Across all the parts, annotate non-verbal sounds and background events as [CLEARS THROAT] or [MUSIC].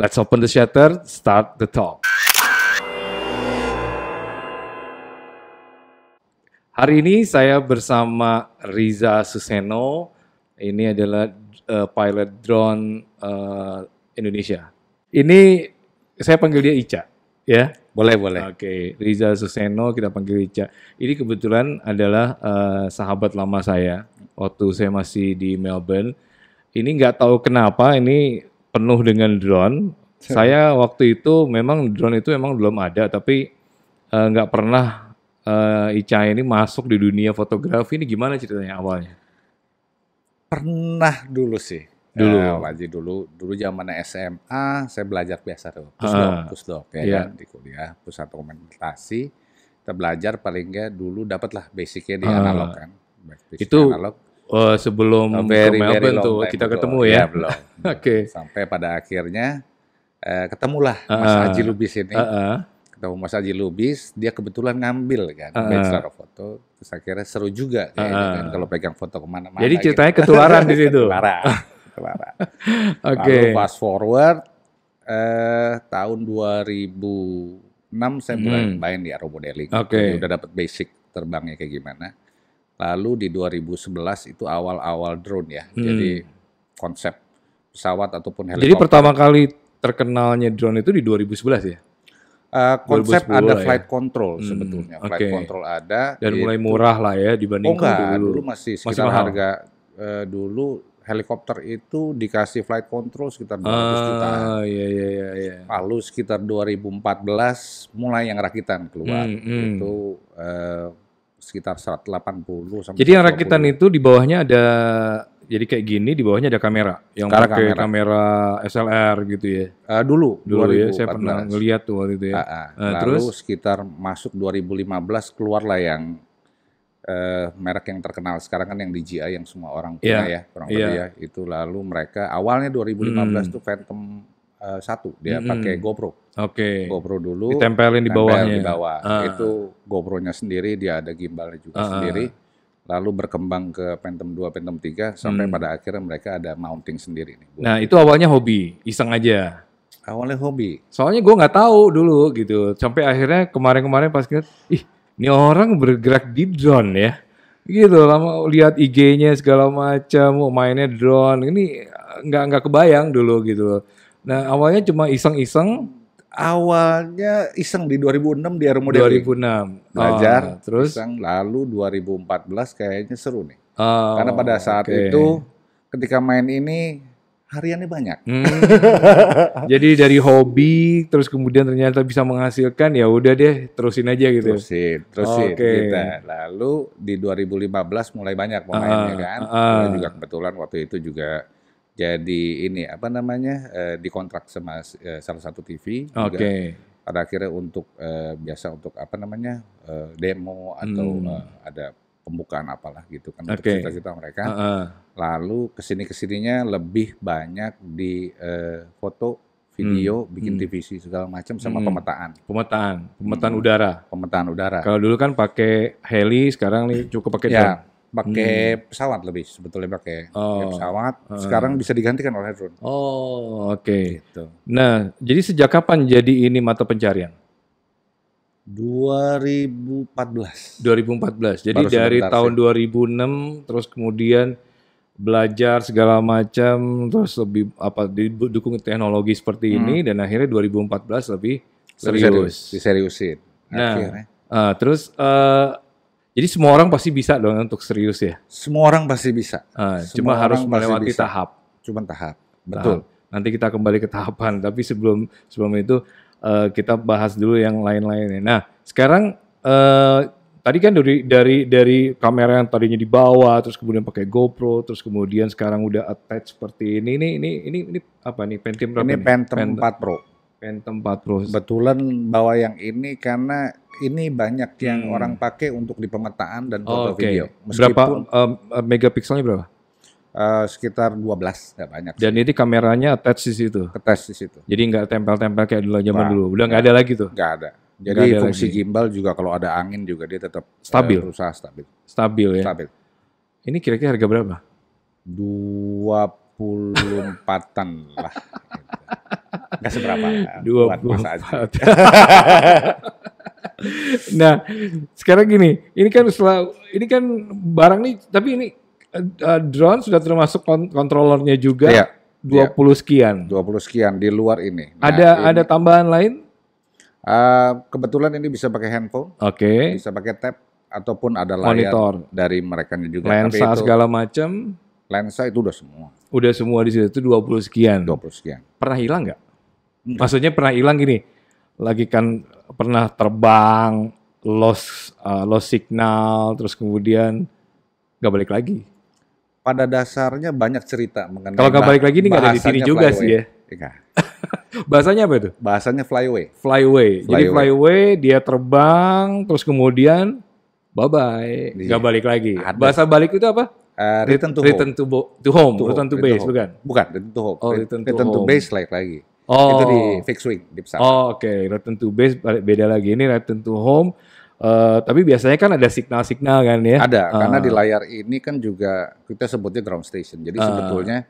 Let's open the shutter, start the talk. Hari ini saya bersama Riza Suseno. Ini adalah uh, pilot drone uh, Indonesia. Ini saya panggil dia Ica, ya. Boleh, boleh. Oke, okay. Riza Suseno kita panggil Ica. Ini kebetulan adalah uh, sahabat lama saya waktu saya masih di Melbourne. Ini nggak tahu kenapa ini penuh dengan drone. Saya waktu itu memang drone itu memang belum ada, tapi eh, nggak uh, pernah uh, Ica ini masuk di dunia fotografi ini gimana ceritanya awalnya? Pernah dulu sih. Dulu. Ya, eh, wajib dulu. Dulu zaman SMA saya belajar biasa tuh. Pusdok, uh, pusdok ya yeah. kan di kuliah pusat dokumentasi. Kita belajar paling nggak dulu dapatlah basicnya di uh, analog kan. Basic itu analog uh, sebelum sampai Melbourne tuh kita betul. ketemu ya. ya belum. [LAUGHS] Oke. okay. Sampai pada akhirnya uh, ketemulah Mas ah, ah. Haji Lubis ini. Uh, uh. Ketemu Mas Haji Lubis, dia kebetulan ngambil kan uh, bachelor foto. Terus akhirnya seru juga uh, kan kalau pegang foto kemana-mana. Jadi gitu. ceritanya gitu. ketularan di situ. [LAUGHS] ketularan. ketularan. [LAUGHS] Oke. okay. Lalu fast forward eh, tahun enam saya mulai hmm. main di aeromodeling. Okay. Udah dapat basic terbangnya kayak gimana. Lalu di 2011 itu awal-awal drone ya. Hmm. Jadi konsep pesawat ataupun helikopter. Jadi pertama kali terkenalnya drone itu di 2011 ya? uh, konsep ada ya? flight ya? control hmm, sebetulnya. Flight okay. control ada dan itu, mulai murah lah ya dibandingkan oh enggak, dulu. dulu masih sekitar masih mahal. harga uh, dulu helikopter itu dikasih flight control sekitar 200 ah, juta. Iya, iya, iya. iya. Lalu sekitar 2014 mulai yang rakitan keluar. Hmm, hmm. Itu uh, sekitar 180 sampai Jadi yang rakitan itu di bawahnya ada jadi kayak gini di bawahnya ada kamera yang Sekarang pakai kamera. kamera SLR gitu ya. Uh, dulu dulu 2014. ya saya pernah ngelihat tuh waktu itu ya. Uh, uh. Uh, Lalu terus sekitar masuk 2015 keluarlah yang uh, merek yang terkenal sekarang kan yang DJI yang semua orang punya yeah. ya kurang lebih yeah. ya itu lalu mereka awalnya 2015 hmm. tuh Phantom uh, satu dia mm -hmm. pakai GoPro. Oke. Okay. GoPro dulu. Ditempelin di bawahnya. Di bawah. Uh. Itu GoPro-nya sendiri dia ada gimbalnya juga uh. sendiri. Lalu berkembang ke Phantom 2, Phantom 3 sampai hmm. pada akhirnya mereka ada mounting sendiri nih. Nah, itu awalnya hobi, iseng aja. Awalnya hobi. Soalnya gue nggak tahu dulu gitu. Sampai akhirnya kemarin-kemarin pas kita, ih, ini orang bergerak di drone ya gitu lama lihat IG-nya segala macam mau mainnya drone ini nggak nggak kebayang dulu gitu Nah, awalnya cuma iseng-iseng. Awalnya iseng di 2006 di Aero Model. 2006. Belajar. Oh, ah, terus iseng, lalu 2014 kayaknya seru nih. Oh, Karena pada saat okay. itu ketika main ini hariannya banyak. Hmm. [LAUGHS] Jadi dari hobi terus kemudian ternyata bisa menghasilkan ya udah deh terusin aja gitu. Ya? Terusin, terusin okay. kita. Gitu. Lalu di 2015 mulai banyak pemainnya uh, kan. Uh, juga kebetulan waktu itu juga jadi ini apa namanya uh, dikontrak sama uh, salah satu TV okay. pada akhirnya untuk uh, biasa untuk apa namanya uh, demo atau hmm. uh, ada pembukaan apalah gitu kan okay. cerita-cerita mereka. Uh -uh. Lalu kesini kesininya lebih banyak di uh, foto, video, hmm. bikin hmm. divisi segala macam sama hmm. pemetaan. Pemetaan, pemetaan hmm. udara. Pemetaan udara. Kalau dulu kan pakai heli, sekarang nih cukup pakai ya pakai hmm. pesawat lebih sebetulnya pakai oh. pesawat sekarang bisa digantikan oleh drone. Oh oke. Okay. Gitu. Nah jadi sejak kapan jadi ini mata pencarian? 2014. 2014. Jadi Baru dari tahun sih. 2006 terus kemudian belajar segala macam terus lebih apa didukung teknologi seperti hmm. ini dan akhirnya 2014 lebih serius. Serius diseriusin. Nah, akhirnya. uh, terus uh, jadi semua orang pasti bisa dong untuk serius ya. Semua orang pasti bisa. Uh, cuma harus melewati bisa. tahap. Cuma tahap. Betul. Tahap. Nanti kita kembali ke tahapan, [LAUGHS] tapi sebelum sebelum itu uh, kita bahas dulu yang lain-lainnya. Nah, sekarang uh, tadi kan dari dari dari kamera yang tadinya di bawah terus kemudian pakai GoPro terus kemudian sekarang udah attach seperti ini ini ini ini, ini apa nih Pentium berapa ini nih? Pentium 4 Pro Phantom 40. Betulan bawa yang ini karena ini banyak yang hmm. orang pakai untuk di pemetaan dan foto oh, okay. video. Meskipun, berapa um, megapikselnya berapa? Uh, sekitar 12 enggak banyak. Sih. Dan ini kameranya attach di situ. Attach di situ. Jadi nggak tempel-tempel kayak dulu zaman nah, dulu. Udah enggak ada lagi tuh. Nggak ada. Jadi ada fungsi lagi. gimbal juga kalau ada angin juga dia tetap eh, stabil. Uh, stabil. Stabil ya. Stabil. Ini kira-kira harga berapa? 24-an lah. [LAUGHS] Gak seberapa. Kan? Dua puluh [LAUGHS] nah, sekarang gini, ini kan setelah ini kan barang nih, tapi ini uh, drone sudah termasuk kontrolernya juga. Iya. 20 iya. sekian. 20 sekian di luar ini. Nah, ada ini, ada tambahan lain? Uh, kebetulan ini bisa pakai handphone. Oke. Okay. Bisa pakai tab ataupun ada layar Monitor. dari mereka juga. Lensa Tapi itu, segala macam lensa itu udah semua. Udah semua di situ itu 20 sekian. 20 sekian. Pernah hilang nggak? Hmm. Maksudnya pernah hilang gini, lagi kan pernah terbang, loss uh, signal, terus kemudian nggak balik lagi. Pada dasarnya banyak cerita mengenai Kalau nggak balik lagi ini nggak ada di sini juga sih ya. Iya. [LAUGHS] Bahasanya apa itu? Bahasanya flyaway. Flyaway. Fly Jadi flyaway dia terbang terus kemudian bye bye, iya. nggak balik lagi. Ada. Bahasa balik itu apa? Eh, return to return home. To, to home, to return to base, bukan? Bukan, return to home. Oh, return, return to, home. base like, lagi. Oh. Itu di oh. fixed wing di pesawat. Oh, oke. Okay. Return to base beda lagi. Ini return to home. Uh, tapi biasanya kan ada signal-signal kan ya? Ada, uh. karena ah. di layar ini kan juga kita sebutnya ground station. Jadi uh. sebetulnya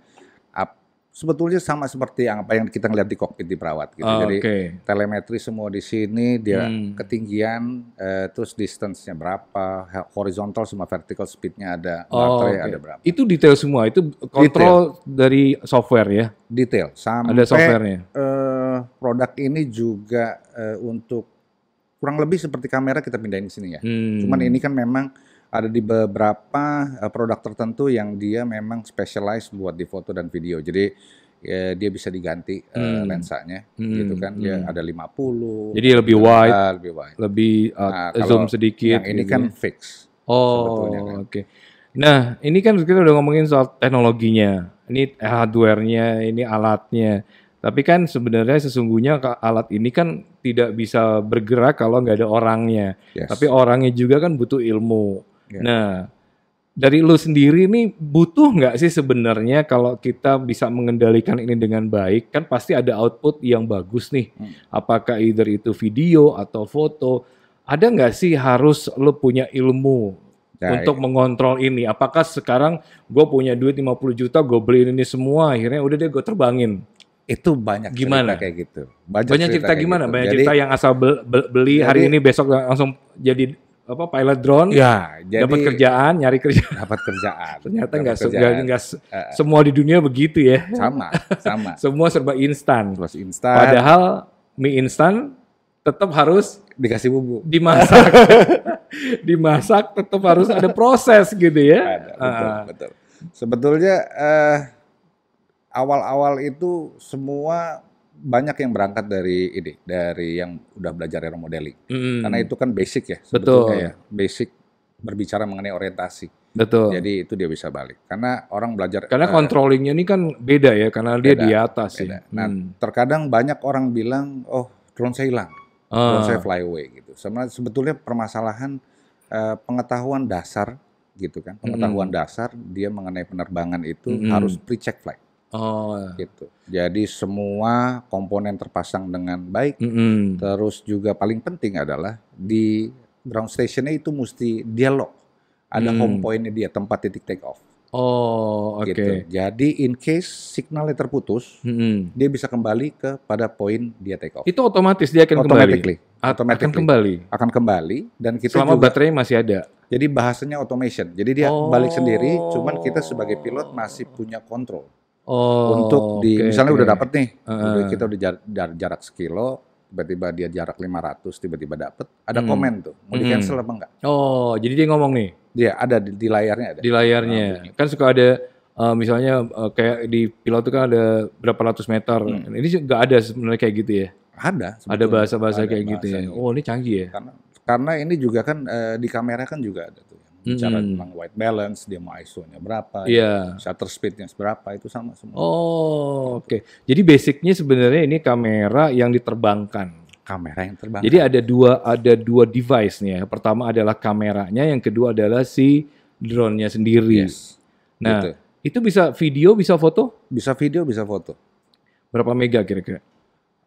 sebetulnya sama seperti yang apa yang kita lihat di kokpit di perawat gitu. Oh, Jadi telemetri semua di sini dia hmm. ketinggian eh, terus distance-nya berapa, horizontal sama vertical speed-nya ada, oh, baterai okay. ada berapa. Itu detail semua, itu kontrol detail. dari software ya. Detail sampai ada software softwarenya. Eh, produk ini juga eh, untuk kurang lebih seperti kamera kita pindahin ke sini ya. Hmm. Cuman ini kan memang ada di beberapa eh, produk tertentu yang dia memang specialized buat di foto dan video. Jadi ya, dia bisa diganti eh, hmm. uh, lensanya hmm. gitu kan dia ya, hmm. ada 50. Jadi lebih wide, uh, lebih wide. Lebih uh, nah, zoom sedikit. Yang ini gitu. kan ya. fix. Oh, kan. oke. Okay. Nah, ini kan kita udah ngomongin soal teknologinya. Ini hardware-nya, ini alatnya. Tapi kan sebenarnya sesungguhnya alat ini kan tidak bisa bergerak kalau nggak ada orangnya. Yes. Tapi orangnya juga kan butuh ilmu. Yeah. Nah, dari lu sendiri nih butuh nggak sih sebenarnya kalau kita bisa mengendalikan ini dengan baik kan pasti ada output yang bagus nih. Hmm. Apakah either itu video atau foto, ada nggak sih harus lu punya ilmu nah, untuk ya. mengontrol ini? Apakah sekarang gue punya duit 50 juta, gue beliin ini semua, akhirnya udah deh gue terbangin itu banyak gimana cerita kayak gitu banyak, banyak cerita, cerita gimana gitu. banyak jadi, cerita yang asal beli jadi, hari ini besok langsung jadi apa pilot drone ya jadi dapat kerjaan nyari kerja dapat kerjaan [LAUGHS] ternyata nggak se uh, semua di dunia begitu ya sama sama [LAUGHS] semua serba instan terus instan padahal mie instan tetap harus dikasih bumbu dimasak [LAUGHS] dimasak tetap harus ada proses gitu ya ada, betul uh, betul sebetulnya awal uh, eh, awal -awal itu semua banyak yang berangkat dari ini, dari yang udah belajar aero modeling. Hmm. Karena itu kan basic ya Betul. ya, basic berbicara mengenai orientasi. Betul. Jadi itu dia bisa balik. Karena orang belajar Karena uh, controllingnya ini kan beda ya, karena beda, dia di atas ya. beda. ya. Nah, hmm. terkadang banyak orang bilang, "Oh, drone saya hilang." Uh. Drone saya fly away gitu. Sebenarnya sebetulnya permasalahan uh, pengetahuan dasar gitu kan. Pengetahuan mm dasar dia mengenai penerbangan itu mm harus pre-check flight. Oh. Ya. Gitu. Jadi semua komponen terpasang dengan baik. Mm -hmm. Terus juga paling penting adalah di ground stationnya itu mesti dialog. Ada mm. home pointnya dia tempat titik take off. Oh, oke. Okay. Gitu. Jadi in case signalnya terputus, mm -hmm. dia bisa kembali kepada pada poin dia take off. Itu otomatis dia akan kembali. Otomatis Akan kembali. Akan kembali dan kita selama juga, baterai masih ada. Jadi bahasanya automation. Jadi dia oh. balik sendiri, cuman kita sebagai pilot masih punya kontrol. Oh, untuk di misalnya okay. udah dapet nih, uh. kita udah jar, jarak sekilo, tiba-tiba dia jarak 500 tiba-tiba dapet ada hmm. komen tuh mau di hmm. cancel apa enggak oh jadi dia ngomong nih dia ada di, di layarnya ada di layarnya oh, kan suka ada uh, misalnya uh, kayak di pilot itu kan ada berapa ratus meter hmm. ini juga ada sebenarnya kayak gitu ya ada sebetulnya. ada bahasa-bahasa kayak bahasa gitu ya oh ini canggih ya karena karena ini juga kan uh, di kamera kan juga ada tuh Mm-hmm. tentang white balance, dia mau ISO-nya berapa, yeah. Ya, shutter speed-nya berapa, itu sama semua. Oh, oke. Okay. Jadi basicnya sebenarnya ini kamera yang diterbangkan. Kamera yang terbang. Jadi ada dua ada dua device nih Pertama adalah kameranya, yang kedua adalah si drone-nya sendiri. Yes. Nah, gitu. itu bisa video, bisa foto? Bisa video, bisa foto. Berapa mega kira-kira?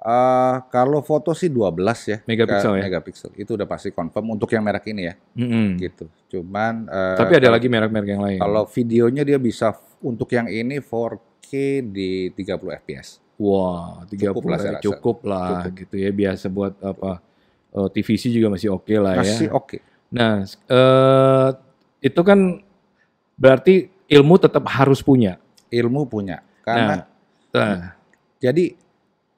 Uh, kalau foto sih 12 ya megapiksel ya megapiksel itu udah pasti confirm untuk yang merek ini ya mm -hmm. gitu cuman uh, tapi ada lagi merek-merek yang lain kalau videonya dia bisa untuk yang ini 4K di 30 fps wah wow, 30 cukup lah, cukup, lah cukup. gitu ya biasa buat apa uh, eh, TVC juga masih oke okay lah masih ya masih oke okay. nah uh, itu kan berarti ilmu tetap harus punya ilmu punya karena nah, nah. jadi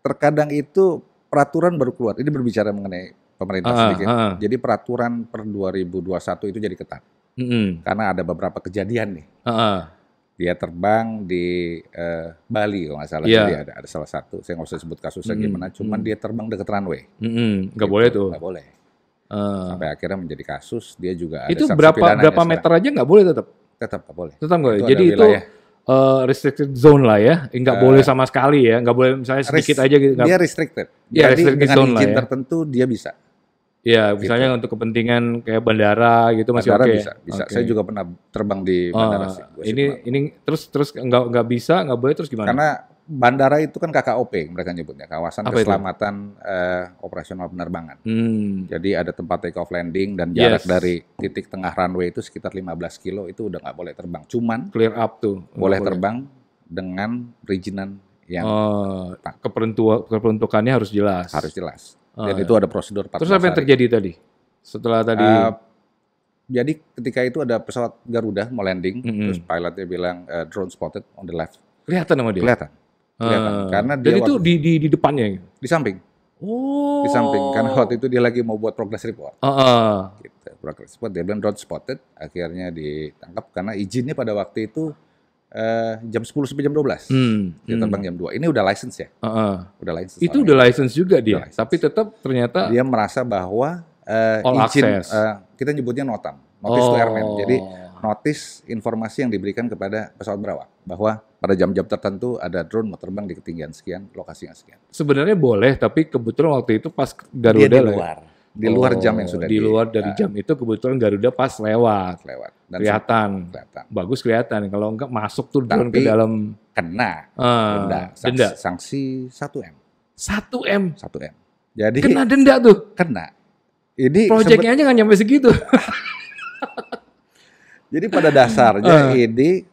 terkadang itu peraturan baru keluar. Ini berbicara mengenai pemerintah uh, sedikit. uh. Jadi peraturan per 2021 itu jadi ketat. Mm -hmm. Karena ada beberapa kejadian nih. uh. Dia terbang di uh, Bali kalau nggak salah. Yeah. ada, ada salah satu. Saya nggak usah sebut kasusnya mm -hmm. gimana. Cuman mm -hmm. dia terbang dekat runway. Mm -hmm. Gak gitu. boleh tuh. Gak boleh. Uh. Sampai akhirnya menjadi kasus. Dia juga ada Itu berapa berapa meter aja nggak boleh tetap? Tetap nggak boleh. Tetap nggak boleh. Jadi itu uh, restricted zone lah ya, eh, nggak uh, boleh eh, sama sekali ya, nggak boleh misalnya sedikit aja gitu. dia restricted. Ya, Jadi restricted dengan zone izin lah ya. tertentu dia bisa. Iya, gitu. misalnya untuk kepentingan kayak bandara gitu masih oke. Okay. bisa, bisa. Okay. Saya juga pernah terbang di bandara uh, sih. Ini ini terus terus nggak nggak bisa, nggak boleh terus gimana? Karena bandara itu kan KKOP mereka nyebutnya kawasan Apa keselamatan uh, operasional penerbangan. Hmm. Jadi ada tempat take off landing dan jarak yes. dari titik tengah runway itu sekitar 15 kilo itu udah nggak boleh terbang. Cuman clear up tuh boleh, boleh. terbang dengan perizinan yang oh, keperuntuk keperuntukannya harus jelas. Harus jelas. Oh, dan ya. itu ada prosedur. Terus apa yang terjadi tadi? Setelah tadi uh, jadi ketika itu ada pesawat Garuda mau landing, mm -hmm. terus pilotnya bilang uh, drone spotted on the left. Kelihatan sama dia. Kelihatan Iya kan? eh, karena dia dan itu waktu, di, di di depannya gitu? di samping. Oh. Di samping karena waktu itu dia lagi mau buat progress report. Uh, uh. Gitu, progress report dia bilang drone spotted akhirnya ditangkap karena izinnya pada waktu itu Uh, jam 10 sampai jam 12. Hmm, dia terbang hmm. jam 2. Ini udah license ya? Uh, uh. Udah license. Itu udah license juga dia. license. Tapi tetap ternyata dia merasa bahwa uh, izin Uh, kita nyebutnya notam, notice oh. to airmen. Jadi oh. notice informasi yang diberikan kepada pesawat berawak bahwa pada jam-jam tertentu ada drone mau terbang di ketinggian sekian, lokasinya sekian. Sebenarnya boleh, tapi kebetulan waktu itu pas Garuda Dia di luar. Ya. Di luar oh, jam yang sudah di luar dari nah, jam itu kebetulan Garuda pas lewat. Lewat. Dan kelihatan. kelihatan. Bagus kelihatan. Kalau enggak masuk tuh drone ke dalam kena uh, denda. Sanksi, denda. Sanksi 1M. 1M. 1M. Jadi kena denda tuh. Kena. Ini proyeknya aja nggak nyampe segitu. [LAUGHS] Jadi pada dasarnya uh. ini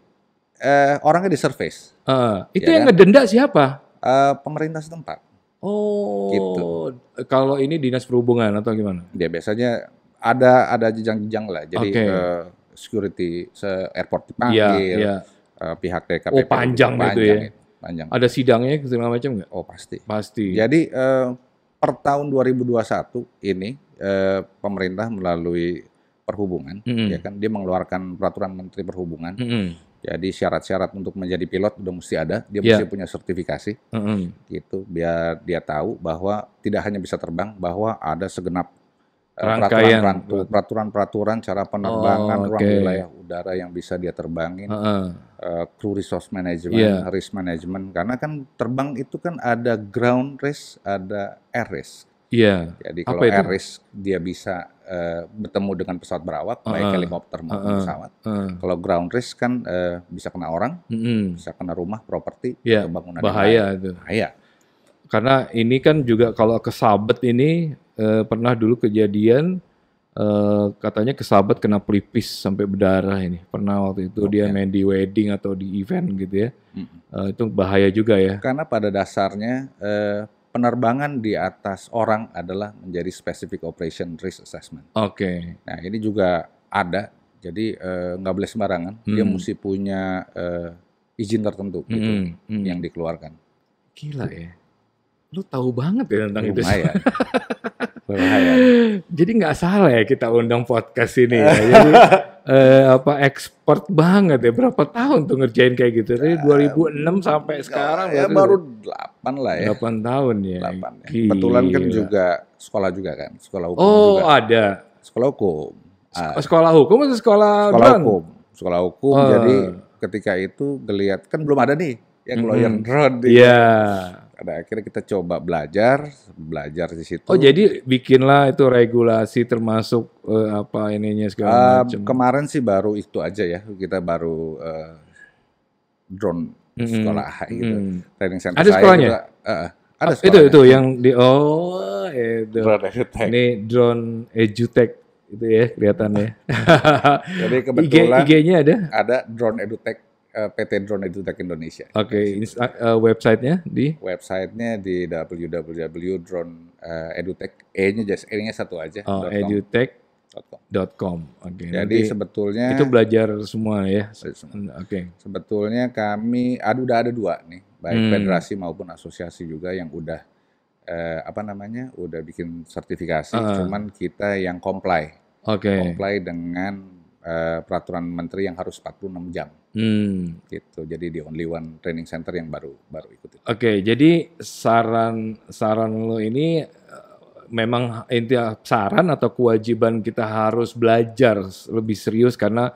eh, orangnya di surface. Uh, itu ya yang kan? ngedenda siapa? Uh, pemerintah setempat. Oh, gitu. kalau ini dinas perhubungan atau gimana? Dia ya, biasanya ada ada jejang-jejang lah. Jadi okay. uh, eh, security se airport dipanggil, yeah, yeah. Uh, pihak DKP. Oh panjang, panjang itu ya? Panjang, panjang. Ada sidangnya segala macam nggak? Oh pasti. Pasti. Jadi uh, per tahun 2021 ini uh, pemerintah melalui perhubungan, mm -hmm. ya kan, dia mengeluarkan peraturan Menteri Perhubungan. Mm -hmm jadi syarat-syarat untuk menjadi pilot udah mesti ada, dia yeah. mesti punya sertifikasi, mm -hmm. gitu. Biar dia tahu bahwa tidak hanya bisa terbang, bahwa ada segenap eh, peraturan-peraturan, cara penerbangan, oh, okay. ruang wilayah udara yang bisa dia terbangin, uh -uh. Uh, crew resource management, yeah. risk management. Karena kan terbang itu kan ada ground risk, ada air risk. Iya. Yeah. Jadi kalau air risk dia bisa uh, bertemu dengan pesawat berawak, uh -huh. baik helikopter maupun uh -huh. pesawat. Uh -huh. Kalau ground risk kan uh, bisa kena orang, mm -hmm. bisa kena rumah, properti, yeah. atau bangunan. Bahaya itu. Bahaya. Karena ini kan juga kalau kesabet ini uh, pernah dulu kejadian uh, katanya kesabet kena pelipis sampai berdarah ini. Pernah waktu itu okay. dia main di wedding atau di event gitu ya. Mm -hmm. uh, itu bahaya juga ya. Karena pada dasarnya uh, penerbangan di atas orang adalah menjadi specific operation risk assessment. Oke. Okay. Nah ini juga ada, jadi eh, nggak uh, boleh sembarangan. Hmm. Dia mesti punya uh, izin tertentu gitu, hmm. Hmm. yang dikeluarkan. Gila ya lu tahu banget ya tentang itu. [LAUGHS] Lumayan. Jadi nggak salah ya kita undang podcast ini ya. [LAUGHS] Jadi eh, apa ekspor banget ya. Berapa tahun tuh ngerjain kayak gitu? Dari 2006 eh, sampai sekarang ya baru 8 lah ya. 8 tahun ya. 8 ya. Kebetulan kan juga sekolah juga kan, sekolah hukum oh, juga. Oh, ada. Sekolah hukum. Ah. Sekolah hukum atau sekolah Sekolah drone? hukum. Sekolah hukum. Uh. Jadi ketika itu geliat kan belum ada nih yang mm -hmm. lawyer drone. Iya. Yeah pada akhirnya kita coba belajar, belajar di situ. Oh, jadi bikinlah itu regulasi termasuk uh, apa ininya segala uh, macam. Kemarin sih baru itu aja ya, kita baru uh, drone mm -hmm. sekolah gitu. Mm -hmm. Training center Ada sekolahnya? Juga, uh, ada ah, sekolahnya. Itu itu yang di oh itu. Drone edutech. Ini drone edutech itu ya kelihatannya. jadi [LAUGHS] kebetulan IG, IG-nya ada? Ada drone edutech Eh, PT Drone Edutech Indonesia. Oke, okay. uh, eh, websitenya di? Websitenya di www.droneedutech. Eh, e-nya just E-nya satu aja. Oh, edutech Okay. Jadi Nanti sebetulnya itu belajar semua ya. Oke. Okay. Sebetulnya kami aduh udah ada dua nih, baik hmm. federasi maupun asosiasi juga yang udah eh, apa namanya? udah bikin sertifikasi, uh. cuman kita yang comply. Oke. Okay. Comply dengan Eh, peraturan menteri yang harus 46 jam. Hmm. Gitu. Jadi di Only One Training Center yang baru baru ikutin. Oke, okay, jadi saran saran lo ini eh, memang inti saran atau kewajiban kita harus belajar lebih serius karena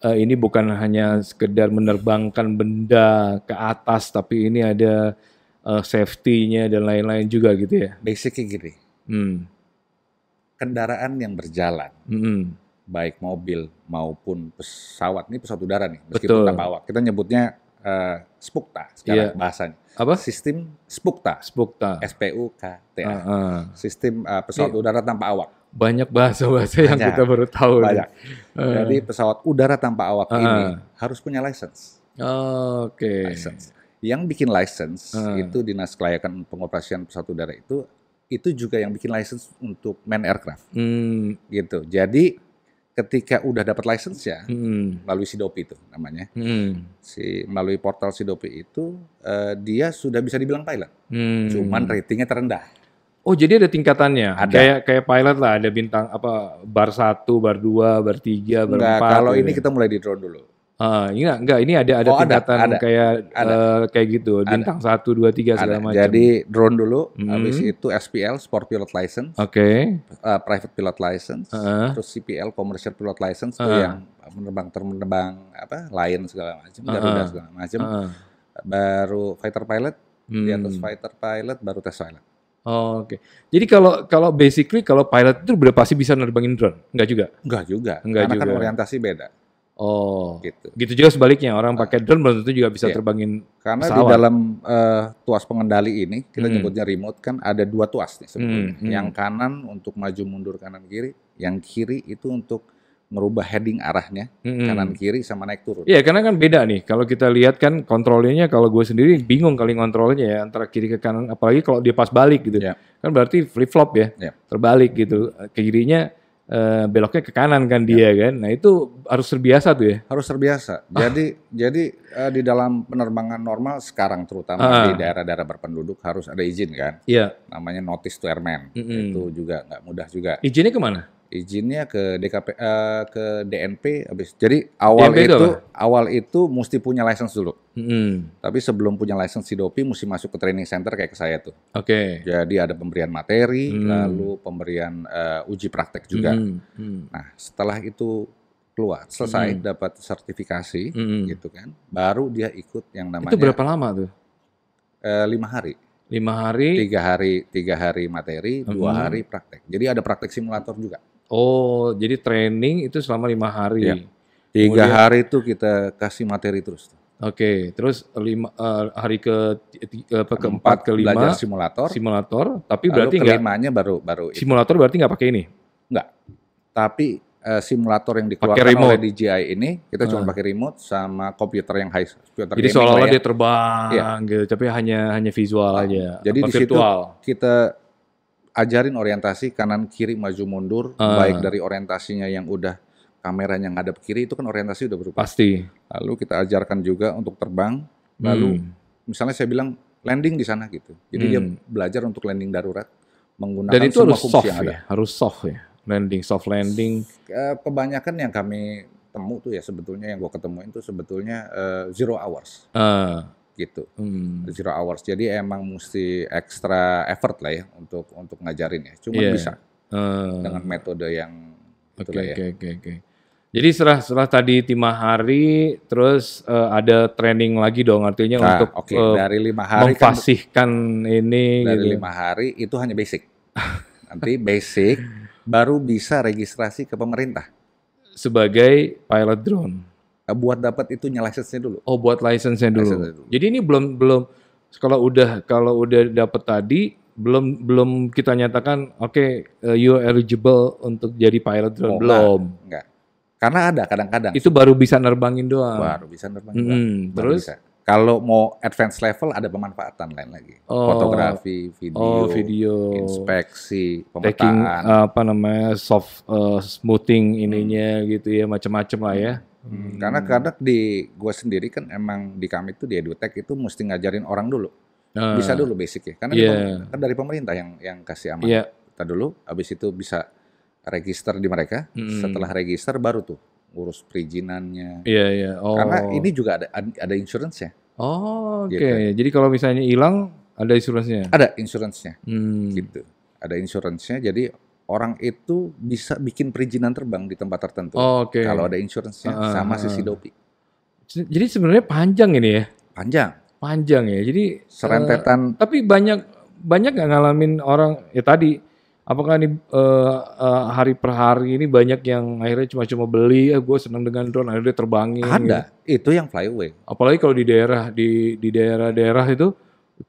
uh, ini bukan hanya sekedar menerbangkan benda ke atas tapi ini ada uh, safety-nya dan lain-lain juga gitu ya. Basicnya gini. Hmm. Kendaraan yang berjalan. Hmm baik mobil maupun pesawat ini pesawat udara nih meskipun Betul. tanpa awak kita nyebutnya uh, spukta sekarang yeah. bahasanya apa sistem spukta spukta S P U K T A uh, uh. sistem uh, pesawat iya. udara tanpa awak banyak bahasa-bahasa yang kita baru tahu banyak uh. jadi pesawat udara tanpa awak uh. ini harus punya license oh, oke okay. license yang bikin license uh. itu dinas kelayakan pengoperasian pesawat udara itu itu juga yang bikin license untuk main aircraft hmm. gitu jadi ketika udah dapat license ya hmm. melalui Sidopi itu namanya hmm. si melalui portal Sidopi itu uh, dia sudah bisa dibilang pilot hmm. cuman ratingnya terendah oh jadi ada tingkatannya ada. kayak kayak pilot lah ada bintang apa bar satu bar dua bar tiga. bar empat kalau gitu ini ini ya? kita mulai di drone dulu Uh, ini iya enggak ini ada ada oh, tingkatan ada, ada, kayak ada. Uh, kayak gitu bintang satu dua tiga segala macam. Jadi drone dulu, hmm. habis itu SPL Sport Pilot License, oke, okay. uh, eh, Private Pilot License, uh. terus CPL Commercial Pilot License uh. yang menerbang termenerbang apa lain segala macam, uh. Garuda segala macam, uh. baru fighter pilot hmm. di atas fighter pilot baru test pilot. Oh, Oke, okay. jadi kalau kalau basically kalau pilot itu berapa sih bisa nerbangin drone, enggak juga? Enggak juga, enggak Karena kan juga. kan orientasi beda. Oh, gitu. Gitu juga sebaliknya orang pakai drone belum tentu juga bisa iya. terbangin karena pesawat. di dalam uh, tuas pengendali ini kita hmm. nyebutnya remote kan ada dua tuas nih sebenarnya. Hmm, hmm. Yang kanan untuk maju mundur kanan kiri, yang kiri itu untuk merubah heading arahnya hmm, hmm. kanan kiri sama naik turun. Iya, karena kan beda nih. Kalau kita lihat kan kontrolnya kalau gue sendiri bingung kali kontrolnya ya antara kiri ke kanan apalagi kalau dia pas balik gitu. Yeah. Kan berarti flip flop ya. Yeah. Terbalik gitu. Kirinya uh, beloknya ke kanan kan ya. dia ya. kan. Nah itu harus terbiasa tuh ya. Harus terbiasa. Ah. Jadi jadi uh, di dalam penerbangan normal sekarang terutama ah. di daerah-daerah berpenduduk harus ada izin kan. Iya. Namanya notice to airman. Mm -hmm. Itu juga nggak mudah juga. Izinnya kemana? izinnya ke DKP uh, eh, ke DNP habis. Jadi awal DNP itu, itu awal itu mesti punya license dulu. Hmm. Tapi sebelum punya license dopi mesti masuk ke training center kayak ke saya tuh. Oke. Okay. Jadi ada pemberian materi, hmm. lalu pemberian uh, uji praktek juga. Hmm. Hmm. Nah, setelah itu keluar selesai hmm. dapat sertifikasi hmm. gitu kan, baru dia ikut yang namanya Itu berapa lama tuh? Uh, lima hari lima hari tiga hari tiga hari materi hmm. dua hari praktek jadi ada praktek simulator juga Oh, jadi training itu selama lima hari. Ya. Tiga Kemudian, hari itu kita kasih materi terus. Oke, okay, terus lima, uh, hari ke apa, keempat kelima belajar simulator. Simulator, tapi Lalu berarti kelimanya gak, baru baru itu. simulator berarti nggak pakai ini? Nggak. Tapi uh, simulator yang dikeluarkan oleh DJI ini kita uh. pakai remote sama komputer yang high computer Jadi seolah-olah ya. dia terbang ya. gitu, tapi hanya hanya visual uh. aja. Jadi di situ kita ajarin orientasi kanan kiri maju mundur uh. baik dari orientasinya yang udah kamera yang ngadap kiri itu kan orientasi udah berubah. Pasti. Lalu kita ajarkan juga untuk terbang. Lalu hmm. misalnya saya bilang landing di sana gitu. Jadi hmm. dia belajar untuk landing darurat menggunakan Dan itu semua harus fungsi soft yang ya, ada. Ya? Harus soft ya. Landing, soft landing. Eh, kebanyakan yang kami temu tuh ya sebetulnya yang gua ketemuin tuh sebetulnya uh, zero hours. Uh, gitu hmm. zero hours jadi emang mesti ekstra effort lah ya untuk untuk ngajarin ya cuma yeah. bisa uh. dengan metode yang oke ya. oke oke oke jadi setelah setelah tadi lima hari terus uh, ada training lagi dong artinya nah, untuk okay. uh, eh, dari lima hari kan memfasihkan kan, ini dari gitu. lima hari itu hanya basic nanti basic baru bisa registrasi ke pemerintah sebagai pilot drone Eh, buat dapat itu license-nya dulu. Oh, buat license-nya dulu. dulu. Jadi ini belum belum kalau udah kalau udah dapat tadi belum belum kita nyatakan oke okay, uh, eh, you eligible untuk jadi pilot drone oh, belum. Enggak. Karena ada kadang-kadang. Itu baru bisa nerbangin doang. Baru bisa nerbangin. -hmm. Doang. Terus bisa. kalau mau advance level ada pemanfaatan lain lagi. Oh. Fotografi, video, oh, video, inspeksi, pemetaan, Taking, eh, apa namanya soft uh, smoothing ininya hmm. gitu ya macam-macam lah ya. Hmm. Karena kadang di gue sendiri kan emang di kami tuh di edutech itu mesti ngajarin orang dulu. Uh, bisa dulu basic ya. Karena yeah. Iya. kan dari pemerintah yang yang kasih aman. Yeah. Iya. Kita dulu, habis itu bisa register di mereka. Hmm. Setelah register baru tuh urus perizinannya. Iya yeah, iya. Yeah. Oh. Karena ini juga ada ada insurance-nya. Oh oke. Okay. Gitu. Jadi kalau misalnya hilang ada insurance-nya. Ada insurance-nya. Hmm. Gitu. Ada insurance-nya. Jadi orang itu bisa bikin perizinan terbang di tempat tertentu. Oh, Oke. Okay. Kalau ada insurance uh, sama sisi dopi. Jadi sebenarnya panjang ini ya. Panjang. Panjang ya. Jadi serentetan. Uh, tapi banyak banyak nggak ngalamin orang ya tadi apakah ini uh, uh, hari per hari ini banyak yang akhirnya cuma-cuma beli ya eh, gue senang dengan drone akhirnya terbangin. Ada. Gitu. Itu yang flyaway. Apalagi kalau di daerah di di daerah-daerah itu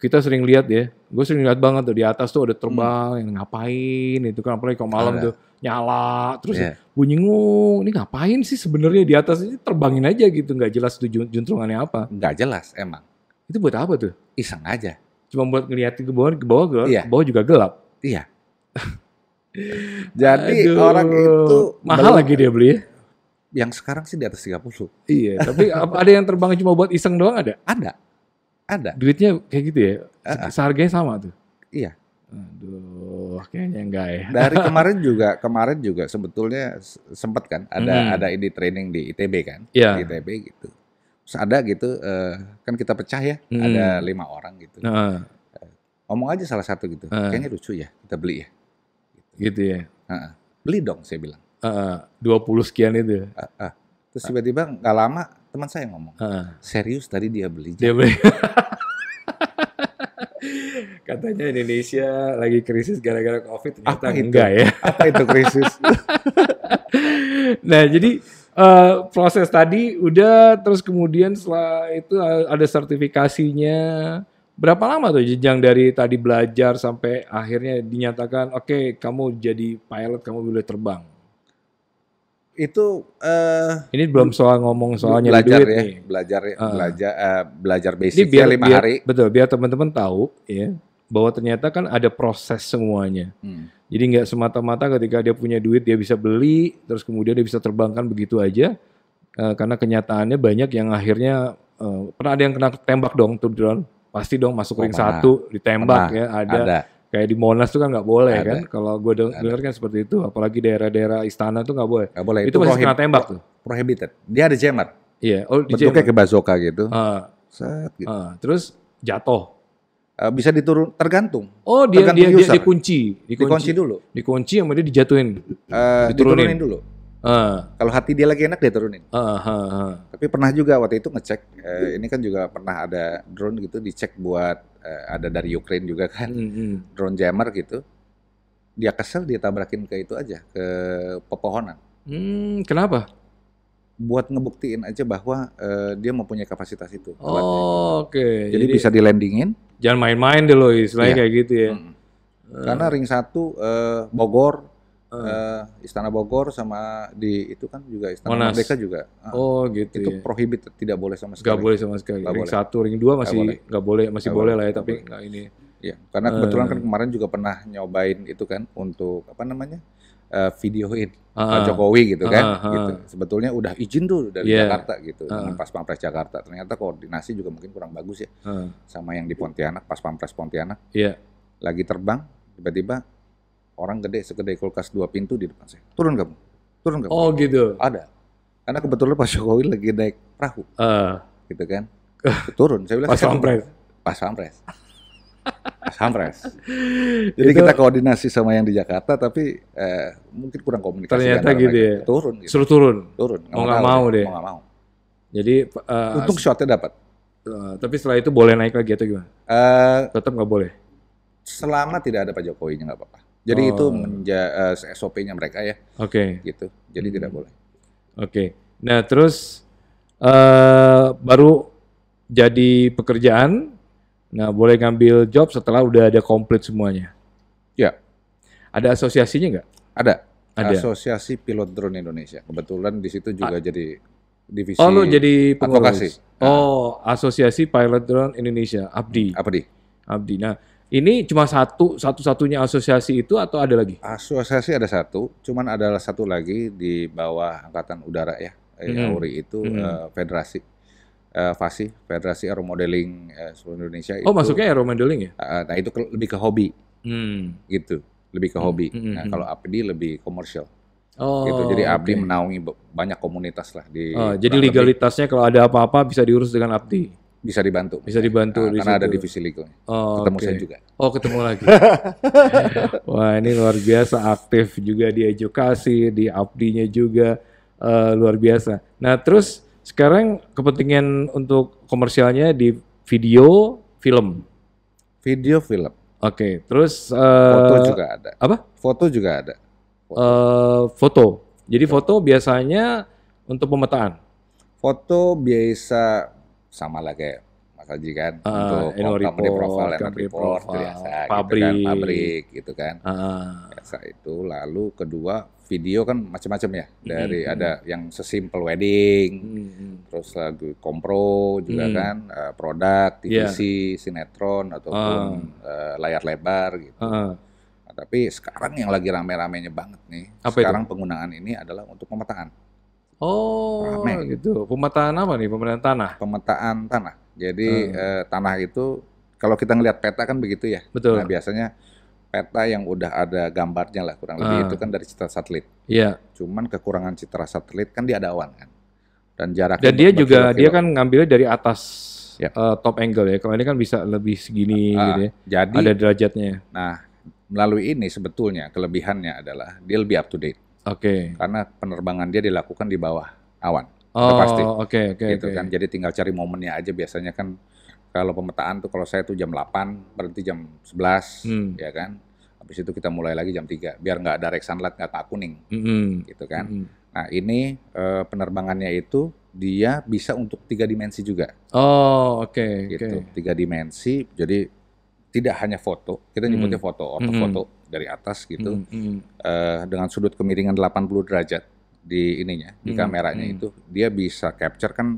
kita sering lihat ya, gue sering lihat banget tuh di atas tuh ada hmm. terbang hmm. ngapain itu kan apalagi kalau malam tuh nyala terus yeah. bunyi ngung ini ngapain sih sebenarnya di atas ini terbangin aja gitu nggak jelas tuh juntrungannya apa nggak jelas emang itu buat apa tuh iseng aja cuma buat ngeliat ke bawah ke bawah gelap iya. yeah. ke bawah juga gelap iya jadi Aduh, orang itu mahal belum, lagi dia beli ya. yang sekarang sih di atas 30 iya tapi ada yang terbang cuma buat iseng doang ada ada ada. Duitnya kayak gitu ya? Uh, Seharganya sama tuh? Iya. Aduh, kayaknya enggak ya. Dari [LAUGHS] kemarin juga, kemarin juga sebetulnya sempat kan ada hmm. ada ini training di ITB kan, yeah. di ITB gitu. Terus ada gitu, uh, kan kita pecah ya, hmm. ada lima orang gitu. Uh. Omong aja salah satu gitu, uh. kayaknya lucu ya, kita beli ya. Gitu, gitu ya. Uh -uh. Beli dong, saya bilang. Dua uh, puluh sekian itu. Uh -uh. Terus tiba-tiba nggak -tiba, lama teman saya ngomong uh. serius tadi dia beli dia beli [LAUGHS] katanya Indonesia lagi krisis gara-gara covid apa itu? enggak ya apa itu krisis [LAUGHS] nah jadi uh, proses tadi udah terus kemudian setelah itu eh, ada sertifikasinya berapa lama tuh jenjang dari tadi belajar sampai akhirnya dinyatakan oke okay, kamu jadi pilot kamu boleh terbang itu uh, ini belum soal ngomong soalnya belajar duit ya, nih. belajar uh, belajar uh, belajar basic ini biar, lima biar, hari. Betul, biar teman-teman tahu ya bahwa ternyata kan ada proses semuanya. Hmm. Jadi nggak semata-mata ketika dia punya duit dia bisa beli, terus kemudian dia bisa terbangkan begitu aja. Uh, karena kenyataannya banyak yang akhirnya uh, pernah ada yang kena tembak dong tuh drone. Pasti dong masuk oh, ring mana? satu ditembak pernah. ya ada. ada kayak di Monas tuh kan nggak boleh ada. kan kalau gue dengar kan seperti itu apalagi daerah-daerah istana tuh nggak boleh nggak boleh itu, itu masih kena tembak tuh prohibited dia ada jemar iya yeah. oh, bentuknya kayak bazoka gitu uh, Set, gitu. Uh, terus jatuh uh, bisa diturun tergantung oh dia tergantung dia, user. dia dikunci, dikunci dikunci dulu dikunci yang kemudian dijatuhin uh, diturunin. diturunin dulu Uh. Kalau hati dia lagi enak dia turunin. Uh, uh, uh. Tapi pernah juga waktu itu ngecek, uh, ini kan juga pernah ada drone gitu dicek buat Eh, ada dari Ukraine juga kan mm-hmm. drone jammer gitu dia kesel dia tabrakin ke itu aja ke pepohonan hmm, kenapa buat ngebuktiin aja bahwa uh, dia mempunyai kapasitas itu oh, oke okay. jadi, jadi bisa landingin. jangan main-main deh loh istilahnya iya. kayak gitu ya hmm karena ring satu uh, Bogor uh. Istana Bogor sama di itu kan juga Istana Monas. Merdeka juga. Uh, oh gitu. Itu ya. prohibit tidak boleh sama sekali. Gak boleh sama sekali. Gak ring boleh. satu, ring dua masih nggak boleh. Gak boleh, masih gak boleh, lah ya, tapi nggak ini. Ya, karena eh. kebetulan kan kemarin juga pernah nyobain itu kan untuk apa namanya? Uh, videoin uh, Pak ah. Jokowi gitu kan, uh, gitu. sebetulnya udah izin tuh dari yeah. Jakarta gitu, uh, dengan pas pampres Jakarta. Ternyata koordinasi juga mungkin kurang bagus ya, uh, sama yang di Pontianak, pas pampres Pontianak. Yeah. Lagi terbang, tiba-tiba orang gede segede kulkas dua pintu di depan saya. Turun kamu, turun kamu. Oh gitu. Ada. Karena kebetulan Pak Jokowi lagi naik perahu, uh. gitu kan. Turun. Saya bilang. Pas pampres. Pas pampres. Pas pampres. [LAUGHS] Jadi itu, kita koordinasi sama yang di Jakarta, tapi eh, mungkin kurang komunikasi. Ternyata gitu ya. Turun. Gitu. Suruh turun. Turun. Mau nggak mau, deh. Mau nggak mau. Jadi. Uh, Untung shotnya dapat. Uh, tapi setelah itu boleh naik lagi atau gimana? Uh, Tetap nggak boleh. Selama tidak ada Pak Jokowi-nya nggak apa-apa. Jadi oh. itu menja uh, eh, SOP-nya mereka ya. Oke. Okay. Gitu. Jadi hmm. tidak boleh. Oke. Okay. Nah, terus uh, baru jadi pekerjaan. Nah, boleh ngambil job setelah udah ada komplit semuanya. Ya. Ada asosiasinya nggak? Ada. Ada. Asosiasi Pilot Drone Indonesia. Kebetulan di situ juga A ah. jadi divisi Oh, lu jadi pengurus. Advokasi. Oh, Asosiasi Pilot Drone Indonesia, Abdi. Abdi. Abdi. Nah, ini cuma satu, satu-satunya asosiasi itu atau ada lagi? Asosiasi ada satu, cuman ada satu lagi di bawah Angkatan Udara ya, eh, mm-hmm. itu hmm uh, federasi. Uh, FASI, Federasi Aeromodeling uh, seluruh Indonesia. Oh, itu, masuknya aeromodeling ya? Uh, nah, itu ke, lebih ke hobi. Hmm. Gitu, lebih ke hmm. hobi. Hmm. hmm nah, hmm. kalau APD lebih komersial. Gitu. Oh, gitu. Jadi Abdi okay. menaungi banyak komunitas lah di. Oh, jadi legalitasnya lebih. kalau ada apa-apa bisa diurus dengan Abdi. Bisa dibantu. Bisa dibantu. Nah, di karena situ. ada divisi legal. Oh, ketemu okay. saya juga. Oh, ketemu lagi. [LAUGHS] Eh, wah, ini luar biasa aktif juga di edukasi, di abdinya juga uh, luar biasa. Nah, terus sekarang kepentingan untuk komersialnya di video film. Video film. Oke, okay, terus uh, foto juga ada. Apa? Foto juga ada. Foto. Uh, foto. Jadi foto biasanya untuk pemetaan. Foto biasa sama lah kayak Mas Haji kan uh, untuk annual company report, profile, annual report, biasa pabrik. gitu kan, pabrik gitu kan. Uh. Biasa itu lalu kedua video kan macam-macam ya dari mm -hmm. ada yang sesimpel wedding, mm -hmm. terus lagu kompro juga mm -hmm. kan, uh, produk, TVC, yeah. sinetron ataupun uh. Uh, layar lebar gitu. Uh. Nah, tapi sekarang yang lagi rame-ramenya banget nih, Apa sekarang itu? penggunaan ini adalah untuk pemetaan. Oh, rame. gitu. Pemetaan apa nih? Pemetaan tanah. Pemetaan tanah. Jadi hmm. eh, tanah itu kalau kita ngelihat peta kan begitu ya. Betul. Nah, biasanya peta yang udah ada gambarnya lah kurang lebih ah. itu kan dari citra satelit. Iya. Cuman kekurangan citra satelit kan dia ada awan kan. Dan jarak. Dan dia juga kilo. dia kan ngambilnya dari atas ya. uh, top angle ya. Kalau ini kan bisa lebih segini uh, gitu ya. Jadi ada derajatnya. Nah, melalui ini sebetulnya kelebihannya adalah dia lebih up to date. Oke. Okay. Karena penerbangan dia dilakukan di bawah awan. Oh, pasti. Oke, okay, oke. Okay, gitu okay. kan. Jadi tinggal cari momennya aja biasanya kan kalau pemetaan tuh kalau saya tuh jam 8 berhenti jam 11 hmm. ya kan. Habis itu kita mulai lagi jam 3 biar nggak ada red sunlight nggak tak kuning. Mm -hmm. Gitu kan. -hmm. Nah, ini uh, penerbangannya itu dia bisa untuk tiga dimensi juga. Oh, oke. Okay, gitu. Okay. Tiga dimensi. Jadi tidak hanya foto, kita nyebutnya mm. foto, ortofoto. Mm -hmm dari atas gitu mm -hmm. uh, dengan sudut kemiringan 80 derajat di ininya di mm -hmm. kameranya hmm. itu dia bisa capture kan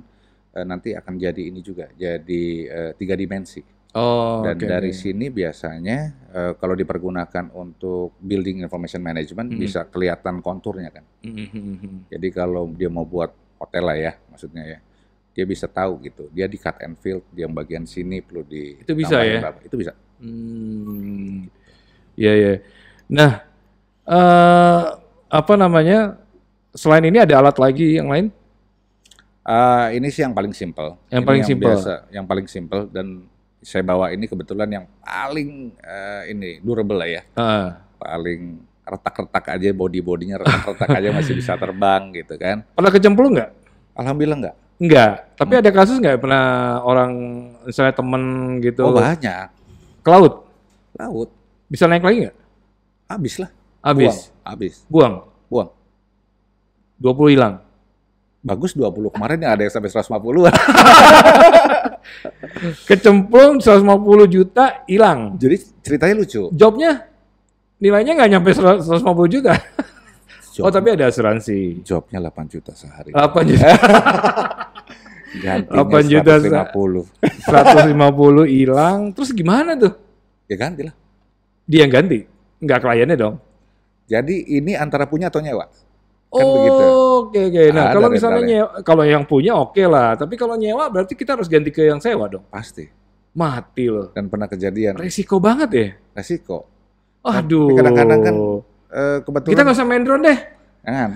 uh, nanti akan jadi ini juga jadi uh, tiga dimensi. Oh, dan okay. dari sini biasanya uh, kalau dipergunakan untuk building information management mm -hmm. bisa kelihatan konturnya kan. Mm -hmm. Jadi kalau dia mau buat hotel lah ya maksudnya ya, dia bisa tahu gitu. Dia di cut and field, yang bagian sini perlu di itu bisa ya. Berapa. Itu bisa. Hmm. Iya, iya. Nah, uh, apa namanya? Selain ini ada alat lagi yang lain? Uh, ini sih yang paling simpel. Yang ini paling yang simpel. yang paling simpel dan saya bawa ini kebetulan yang paling uh, ini durable lah ya. Uh. Paling retak-retak aja body-bodinya retak-retak aja masih bisa terbang gitu kan. Pernah kecemplung nggak? Alhamdulillah nggak. Nggak. Tapi hmm. ada kasus nggak pernah orang misalnya temen gitu? Oh banyak. Ke laut? Laut. Bisa naik lagi nggak? Abis lah. Abis? Buang. Abis. Buang. Buang. 20 hilang. Bagus 20 kemarin yang ada yang sampai 150 [LAUGHS] Kecemplung 150 juta hilang. Jadi ceritanya lucu. Jobnya nilainya nggak nyampe 150 juta. Job, oh tapi ada asuransi. Jobnya 8 juta sehari. 8 juta. [LAUGHS] Gantinya 8 juta 150. 150 hilang, terus gimana tuh? Ya ganti lah dia yang ganti, nggak kliennya dong. Jadi ini antara punya atau nyewa? Kan oh, begitu. Oke, okay, Okay. Nah, kalau misalnya nyewa, kalau yang punya oke okay lah. Tapi kalau nyewa berarti kita harus ganti ke yang sewa dong. Pasti. Mati loh. Dan pernah kejadian. Resiko banget ya. Resiko. Aduh. Tapi kadang-kadang kan uh, kebetulan. Kita nggak usah main drone deh. Jangan.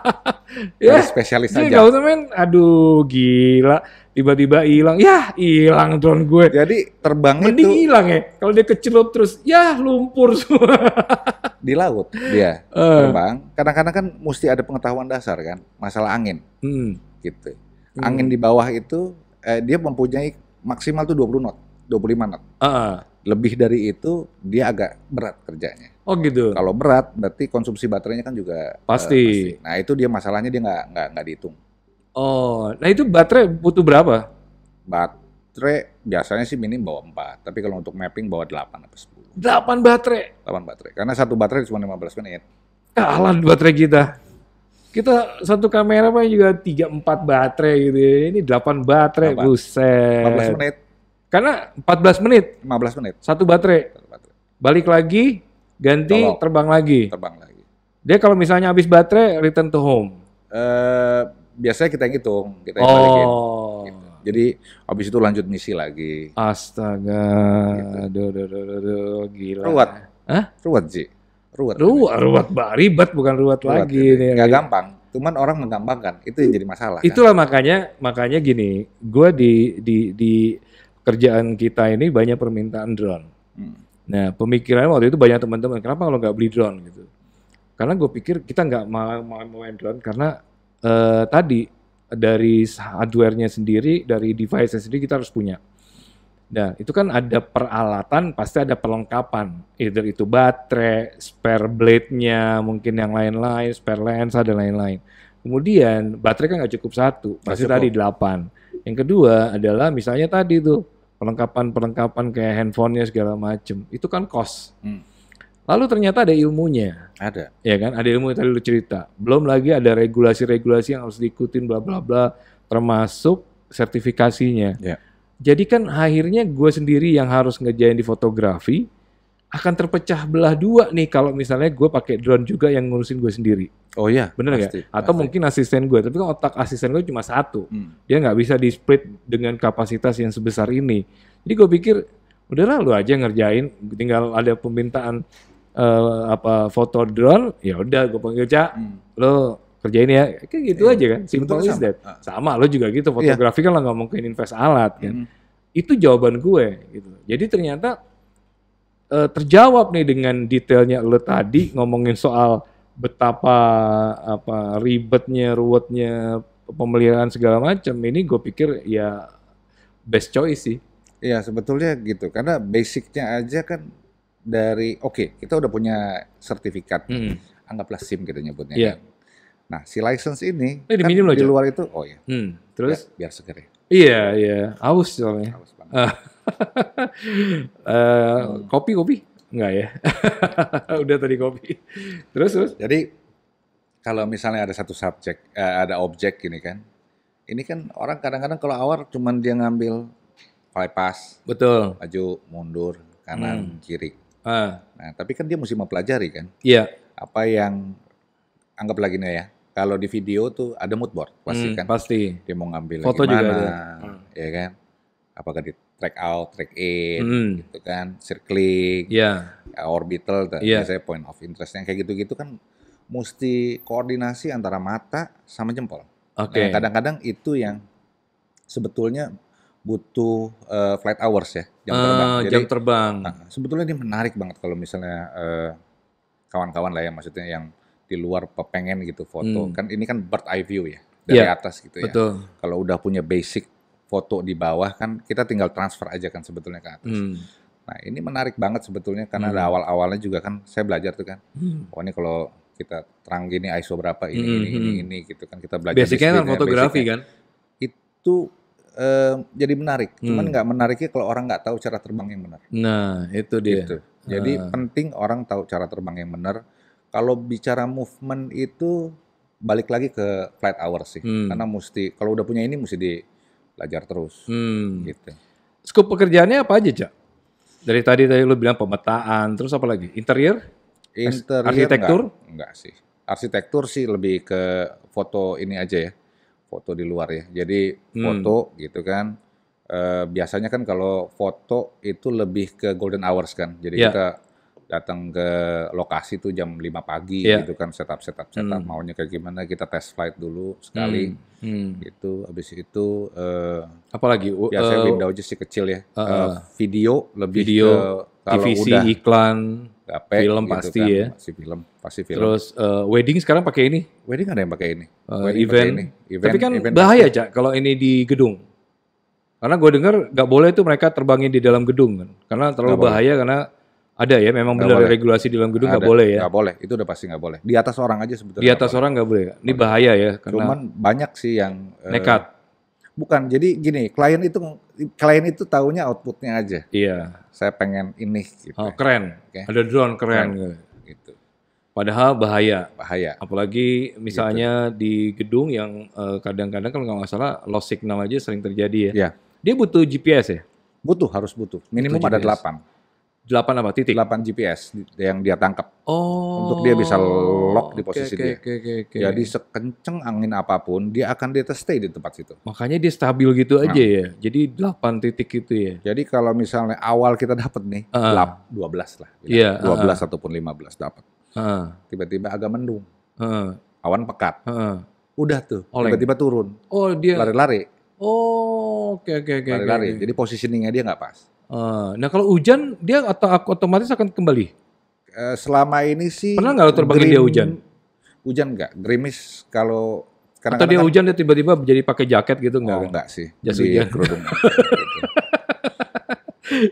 [LAUGHS] ya. Spesialis aja. Nggak usah main. Aduh, gila tiba-tiba hilang ya hilang drone gue jadi terbang Mending itu hilang ya kalau dia kecelup terus ya lumpur semua [LAUGHS] di laut dia uh. terbang kadang-kadang kan mesti ada pengetahuan dasar kan masalah angin hmm. gitu hmm. angin di bawah itu eh, dia mempunyai maksimal tuh 20 knot 25 knot uh -uh. lebih dari itu dia agak berat kerjanya oh gitu kalau berat berarti konsumsi baterainya kan juga eh, pasti, uh, pasti. nah itu dia masalahnya dia nggak nggak nggak dihitung Oh, nah itu baterai butuh berapa? Baterai biasanya sih minim bawa 4, tapi kalau untuk mapping bawa 8 atau 10. 8 baterai? 8 baterai, karena satu baterai cuma 15 menit. Kalah baterai kita. Kita satu kamera pun juga 3-4 baterai gitu ya. Ini 8 baterai, 8. buset. 14 menit. Karena 14 menit? 15 menit. Satu baterai? Satu baterai. Balik lagi, ganti, Tolong. terbang lagi? Terbang lagi. Dia kalau misalnya habis baterai, return to home? Uh, biasanya kita yang hitung, kita yang oh. balikin. Gitu. Jadi habis itu lanjut misi lagi. Astaga, gitu. aduh, aduh, aduh, aduh, gila. Ruwet. Hah? Ruwet, sih, Ruwet. Ruwet, ruwet, ruwet. Ribet bukan ruwet, ruwet lagi. Ini. Nggak gampang. Cuman orang menggampangkan, itu yang jadi masalah. Kan? Itulah kan? makanya, makanya gini, gue di, di, di kerjaan kita ini banyak permintaan drone. Hmm. Nah, pemikiran waktu itu banyak teman-teman, kenapa kalau nggak beli drone gitu? Karena gue pikir kita nggak mau main drone karena uh, tadi dari hardware-nya sendiri, dari device-nya sendiri kita harus punya. Nah, itu kan ada peralatan, pasti ada perlengkapan. Either itu baterai, spare blade-nya, mungkin yang lain-lain, spare lensa, dan lain-lain. Kemudian, baterai kan nggak cukup satu, pasti tadi delapan. Yang kedua adalah misalnya tadi tuh, perlengkapan-perlengkapan kayak handphonenya segala macem. Itu kan cost. Hmm. Lalu ternyata ada ilmunya. Ada. Ya kan, ada ilmu yang tadi lu cerita. Belum lagi ada regulasi-regulasi yang harus diikutin bla bla bla termasuk sertifikasinya. Ya. Jadi kan akhirnya gue sendiri yang harus ngejain di fotografi akan terpecah belah dua nih kalau misalnya gue pakai drone juga yang ngurusin gue sendiri. Oh iya, bener nggak? Atau pasti. mungkin asisten gue, tapi kan otak asisten gue cuma satu, hmm. dia nggak bisa di split dengan kapasitas yang sebesar ini. Jadi gue pikir udahlah lu aja ngerjain, tinggal ada permintaan uh, apa foto drone ya udah gue panggil cak hmm. lo kerjain ya kayak gitu yeah. aja kan simple sama. that ah. sama lo juga gitu iya. fotografi yeah. kan lo nggak mungkin invest alat kan mm. itu jawaban gue gitu jadi ternyata uh, terjawab nih dengan detailnya lo tadi ngomongin soal betapa apa ribetnya ruwetnya pemeliharaan segala macam ini gue pikir ya best choice sih Iya sebetulnya gitu karena basicnya aja kan dari oke okay, kita udah punya sertifikat hmm. anggaplah SIM kita nyebutnya yeah. Kan. Nah si license ini eh, kan di aja. luar itu oh ya hmm. terus biar, biar seger ya. Iya iya haus soalnya. Haus banget. uh, [LAUGHS] Kopi kopi nggak ya [LAUGHS] udah tadi kopi terus terus. Jadi kalau misalnya ada satu subjek uh, ada objek gini kan ini kan orang kadang-kadang kalau awal cuman dia ngambil bypass betul maju mundur kanan hmm. kiri Uh. Nah, tapi kan dia mesti mempelajari kan. Iya. Apa yang anggap lagi nih ya. Kalau di video tuh ada mood board pasti hmm, kan. Pasti. Dia mau ngambil foto gimana, juga ada. ya kan. Apakah di track out, track in, hmm. gitu kan, circling, yeah. ya, orbital, yeah. saya point of interestnya kayak gitu-gitu kan mesti koordinasi antara mata sama jempol. Nah, Oke. Okay. Nah, kadang-kadang itu yang sebetulnya butuh uh, flight hours ya jam uh, terbang. Jadi, terbang. Nah, sebetulnya ini menarik banget kalau misalnya kawan eh, kawan-kawan lah ya maksudnya yang di luar pengen gitu foto hmm. kan ini kan bird eye view ya dari yeah. atas gitu ya. Betul. Kalau udah punya basic foto di bawah kan kita tinggal transfer aja kan sebetulnya ke atas. Hmm. Nah ini menarik banget sebetulnya karena hmm. awal-awalnya juga kan saya belajar tuh kan. Hmm. Oh ini kalau kita terang gini ISO berapa ini hmm. ini ini hmm. ini gitu kan kita belajar. Basicnya kan fotografi basicnya. kan. Itu uh, jadi menarik. Cuman hmm. nggak menariknya kalau orang nggak tahu cara terbang yang benar. Nah, itu dia. Gitu. Jadi uh. penting orang tahu cara terbang yang benar. Kalau bicara movement itu balik lagi ke flight hours sih. Hmm. Karena mesti kalau udah punya ini mesti dilajar terus. Hmm. Gitu. Skup pekerjaannya apa aja, Cak? Dari tadi tadi lu bilang pemetaan, terus apa lagi? Interior? Interior arsitektur? Enggak, enggak sih. Arsitektur sih lebih ke foto ini aja ya foto di luar ya. Jadi hmm. foto hmm. gitu kan. E, biasanya kan kalau foto itu lebih ke golden hours kan. Jadi yeah. kita datang ke lokasi tuh jam 5 pagi yeah. gitu kan setup setup setup hmm. maunya kayak gimana kita test flight dulu sekali hmm. Hmm. gitu habis itu uh, apalagi uh, biasanya uh, window sih kecil ya uh, uh, eh, video lebih video ke, TVC udah, iklan gape film gitu pasti kan. ya pasti film pasti film terus uh, wedding sekarang pakai ini wedding ada yang pakai ini uh, event. Pakai ini. event tapi kan event bahaya aja kalau ini di gedung karena gue dengar nggak boleh tuh mereka terbangin di dalam gedung kan karena terlalu gak bahaya boleh. karena ada ya memang benar regulasi di dalam gedung nggak boleh ya nggak boleh itu udah pasti nggak boleh di atas orang aja sebetulnya di atas orang nggak boleh ini bahaya ya karena cuman banyak sih yang eh, nekat uh, Bukan. Jadi gini, klien itu klien itu tahunya outputnya aja. Iya. Saya pengen ini. Gitu. Oh, keren. Okay. Ada drone keren. keren. Gitu. Padahal bahaya. Bahaya. Apalagi misalnya gitu. di gedung yang eh, kadang-kadang uh, kalau nggak masalah lost signal aja sering terjadi ya. Iya. Dia butuh GPS ya? Butuh, harus butuh. Minimum butuh GPS. 8. 8 apa titik? 8 GPS yang dia tangkap. Oh. Untuk dia bisa lock di posisi okay, dia. Okay, okay, okay. Jadi sekenceng angin apapun dia akan dia stay di tempat situ. Makanya dia stabil gitu nah. aja ya. Jadi 8 titik gitu ya. Jadi kalau misalnya awal kita dapat nih uh. 12 lah. Iya. Yeah, 12 uh. ataupun 15 dapat. tiba Tiba-tiba agak mendung. Uh. Awan pekat. Uh. Udah tuh. Tiba-tiba turun. Oh dia. Lari-lari. Oh, oke okay, oke okay, oke. Okay, Lari-lari. Okay, okay. Jadi positioningnya dia nggak pas. Eh, nah kalau hujan dia atau aku otomatis akan kembali. Uh, selama ini sih. Pernah nggak lo terbangin dia hujan? Hujan nggak, gerimis kalau. Kadang -kadang atau dia hujan dia tiba-tiba jadi pakai jaket gitu nggak? Oh, enggak sih. Jas hujan. Kerudung. [LAUGHS]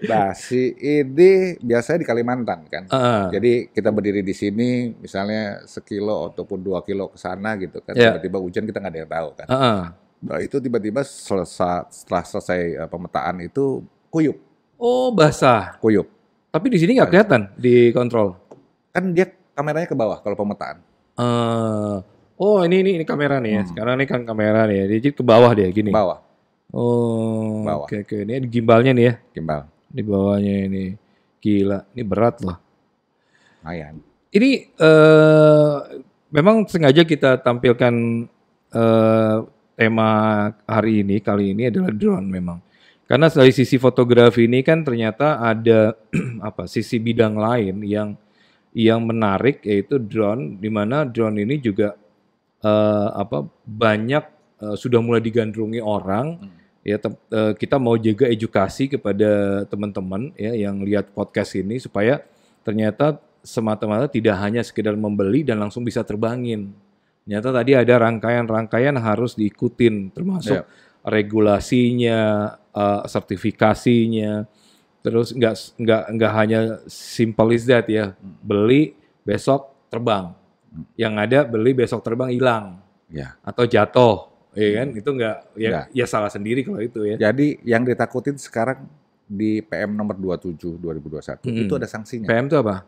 nah si ini biasanya di Kalimantan kan. Uh. Jadi kita berdiri di sini misalnya sekilo ataupun dua kilo ke sana gitu kan. tiba ya. Tiba-tiba hujan kita nggak ada yang tahu kan. Uh Nah itu tiba-tiba selesai setelah selesai eh, pemetaan itu kuyup. Oh basah. Kuyup. Tapi di sini nggak kelihatan di kontrol. Kan dia kameranya ke bawah kalau pemetaan. Uh, oh ini ini ini kamera nih ya. Hmm. Sekarang ini kan kamera nih ya. Jadi ke bawah dia gini. Bawah. Oh. Bawah. Oke okay, Okay. Ini gimbalnya nih ya. Gimbal. Di bawahnya ini. Gila. Ini berat loh. Ayan. Ini uh, memang sengaja kita tampilkan uh, tema hari ini kali ini adalah drone memang karena dari sisi fotografi ini kan ternyata ada [CLEARS THROAT] apa sisi bidang lain yang yang menarik yaitu drone di mana drone ini juga uh, apa banyak uh, sudah mulai digandrungi orang hmm. ya uh, kita mau jaga edukasi kepada teman-teman ya yang lihat podcast ini supaya ternyata semata-mata tidak hanya sekedar membeli dan langsung bisa terbangin. Ternyata tadi ada rangkaian-rangkaian harus diikutin termasuk yeah regulasinya, uh, sertifikasinya. Terus nggak nggak nggak hanya simple is that ya, beli besok terbang. Yang ada beli besok terbang hilang ya. atau jatuh, ya kan? Itu nggak ya, ya. ya salah sendiri kalau itu ya. Jadi yang ditakutin sekarang di PM nomor 27 2021 hmm. itu ada sanksinya. PM itu apa?